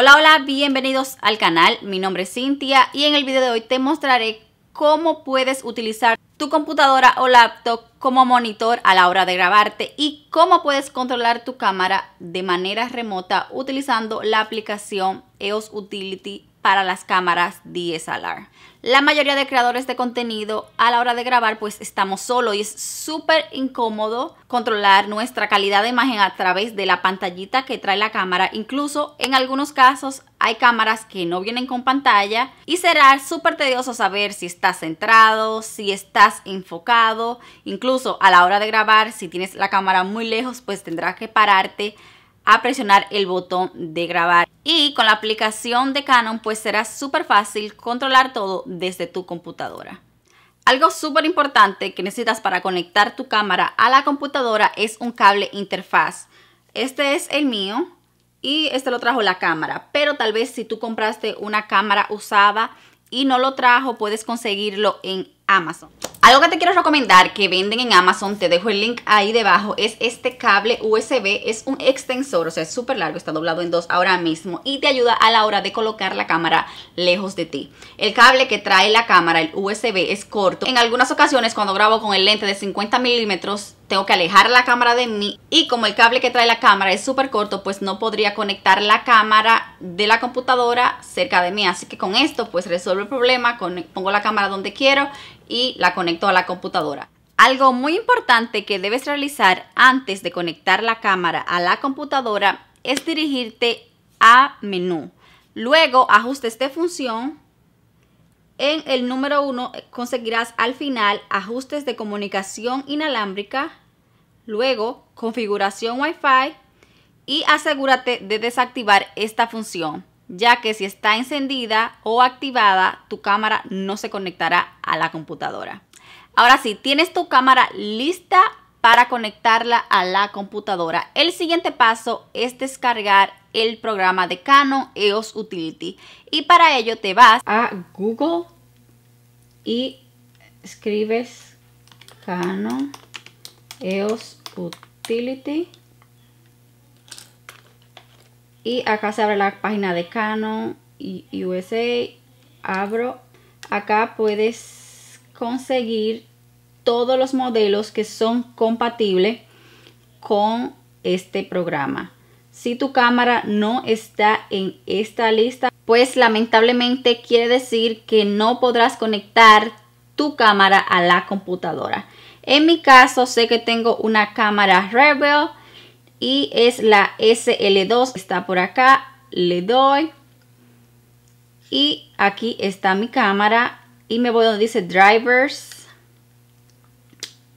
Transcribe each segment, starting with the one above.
Hola, hola, bienvenidos al canal. Mi nombre es Cintia y en el video de hoy te mostraré cómo puedes utilizar tu computadora o laptop como monitor a la hora de grabarte y cómo puedes controlar tu cámara de manera remota utilizando la aplicación EOS Utility para las cámaras DSLR. La mayoría de creadores de contenido a la hora de grabar pues estamos solo y es súper incómodo controlar nuestra calidad de imagen a través de la pantallita que trae la cámara. Incluso en algunos casos hay cámaras que no vienen con pantalla y será súper tedioso saber si estás centrado, si estás enfocado. Incluso a la hora de grabar si tienes la cámara muy lejos pues tendrás que pararte a presionar el botón de grabar. Y con la aplicación de Canon pues será súper fácil controlar todo desde tu computadora. Algo súper importante que necesitas para conectar tu cámara a la computadora es un cable interfaz. Este es el mío y este lo trajo la cámara, pero tal vez si tú compraste una cámara usada y no lo trajo, puedes conseguirlo en Amazon. Algo que te quiero recomendar que venden en Amazon, te dejo el link ahí debajo, es este cable USB, es un extensor, o sea, es súper largo, está doblado en dos ahora mismo y te ayuda a la hora de colocar la cámara lejos de ti. El cable que trae la cámara, el USB, es corto. En algunas ocasiones cuando grabo con el lente de 50 milímetros, tengo que alejar la cámara de mí y como el cable que trae la cámara es súper corto, pues no podría conectar la cámara de la computadora cerca de mí. Así que con esto pues resuelvo el problema, pongo la cámara donde quiero y la conecto a la computadora. Algo muy importante que debes realizar antes de conectar la cámara a la computadora es dirigirte a menú. Luego, ajustes de función. En el número 1 eh, conseguirás al final ajustes de comunicación inalámbrica, luego configuración Wi-Fi y asegúrate de desactivar esta función ya que si está encendida o activada, tu cámara no se conectará a la computadora. Ahora sí, tienes tu cámara lista para conectarla a la computadora. El siguiente paso es descargar el programa de Canon EOS Utility y para ello te vas a Google y escribes Canon EOS Utility y acá se abre la página de Canon y USA abro acá puedes conseguir todos los modelos que son compatibles con este programa si tu cámara no está en esta lista pues lamentablemente quiere decir que no podrás conectar tu cámara a la computadora en mi caso sé que tengo una cámara Rebel y es la SL2 está por acá le doy y aquí está mi cámara y me voy donde dice drivers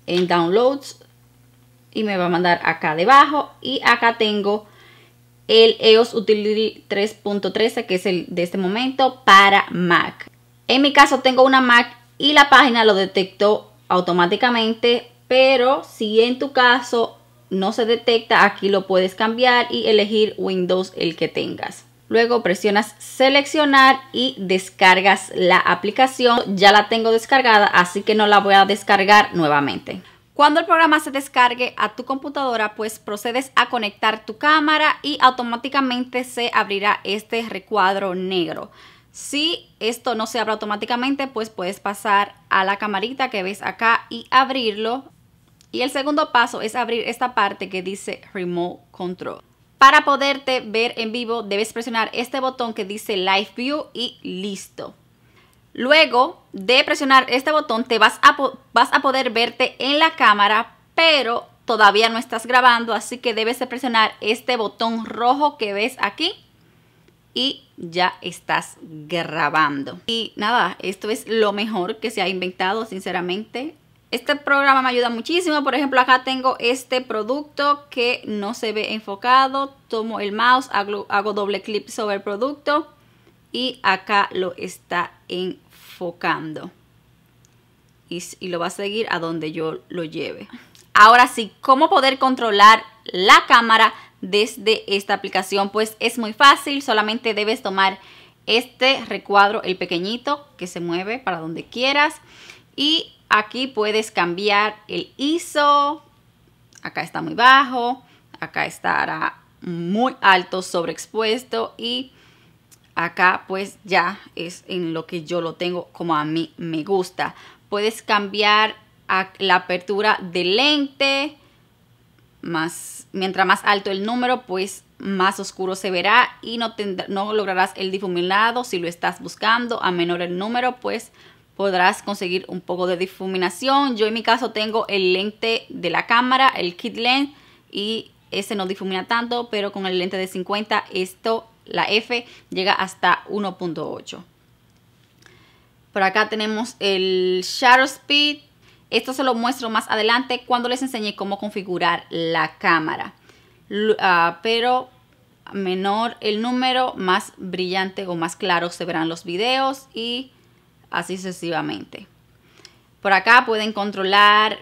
en downloads y me va a mandar acá debajo y acá tengo el EOS Utility 3.13 que es el de este momento para Mac en mi caso tengo una Mac y la página lo detectó automáticamente pero si en tu caso no se detecta, aquí lo puedes cambiar y elegir Windows el que tengas. Luego presionas seleccionar y descargas la aplicación. Ya la tengo descargada, así que no la voy a descargar nuevamente. Cuando el programa se descargue a tu computadora, pues procedes a conectar tu cámara y automáticamente se abrirá este recuadro negro. Si esto no se abre automáticamente, pues puedes pasar a la camarita que ves acá y abrirlo. Y el segundo paso es abrir esta parte que dice Remote Control. Para poderte ver en vivo debes presionar este botón que dice Live View y listo. Luego de presionar este botón te vas a, vas a poder verte en la cámara, pero todavía no estás grabando, así que debes de presionar este botón rojo que ves aquí y ya estás grabando. Y nada, esto es lo mejor que se ha inventado, sinceramente. Este programa me ayuda muchísimo. Por ejemplo, acá tengo este producto que no se ve enfocado. Tomo el mouse, hago, doble clic sobre el producto y acá lo está enfocando. Y, y, lo va a seguir a donde yo lo lleve. Ahora sí, ¿cómo poder controlar la cámara desde esta aplicación? Pues es muy fácil, solamente debes tomar este recuadro, el pequeñito, que se mueve para donde quieras. Y aquí puedes cambiar el ISO. Acá está muy bajo. Acá estará muy alto, sobreexpuesto. Y acá pues ya es en lo que yo lo tengo como a mí me gusta. Puedes cambiar la apertura del lente. Más, mientras más alto el número, pues más oscuro se verá y no, no lograrás el difuminado. Si lo estás buscando a menor el número, pues podrás conseguir un poco de difuminación. Yo en mi caso tengo el lente de la cámara, el kit lens y ese no difumina tanto, pero con el lente de 50 esto, la F, llega hasta 1.8. Por acá tenemos el Shadow Speed. Esto se lo muestro más adelante cuando les enseñe cómo configurar la cámara. Ah, pero menor el número, más brillante o más claro se verán los videos y así sucesivamente. Por acá pueden controlar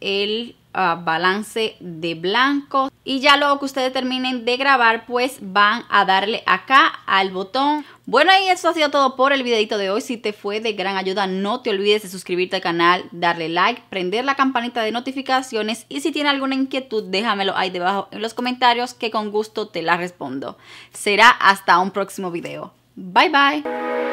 el ah, balance de blanco y ya luego que ustedes terminen de grabar pues van a darle acá al botón. Bueno y eso ha sido todo por el videito de hoy, si te fue de gran ayuda no te olvides de suscribirte al canal, darle like, prender la campanita de notificaciones y si tiene alguna inquietud déjamelo ahí debajo en los comentarios que con gusto te la respondo. Será hasta un próximo video. Bye bye.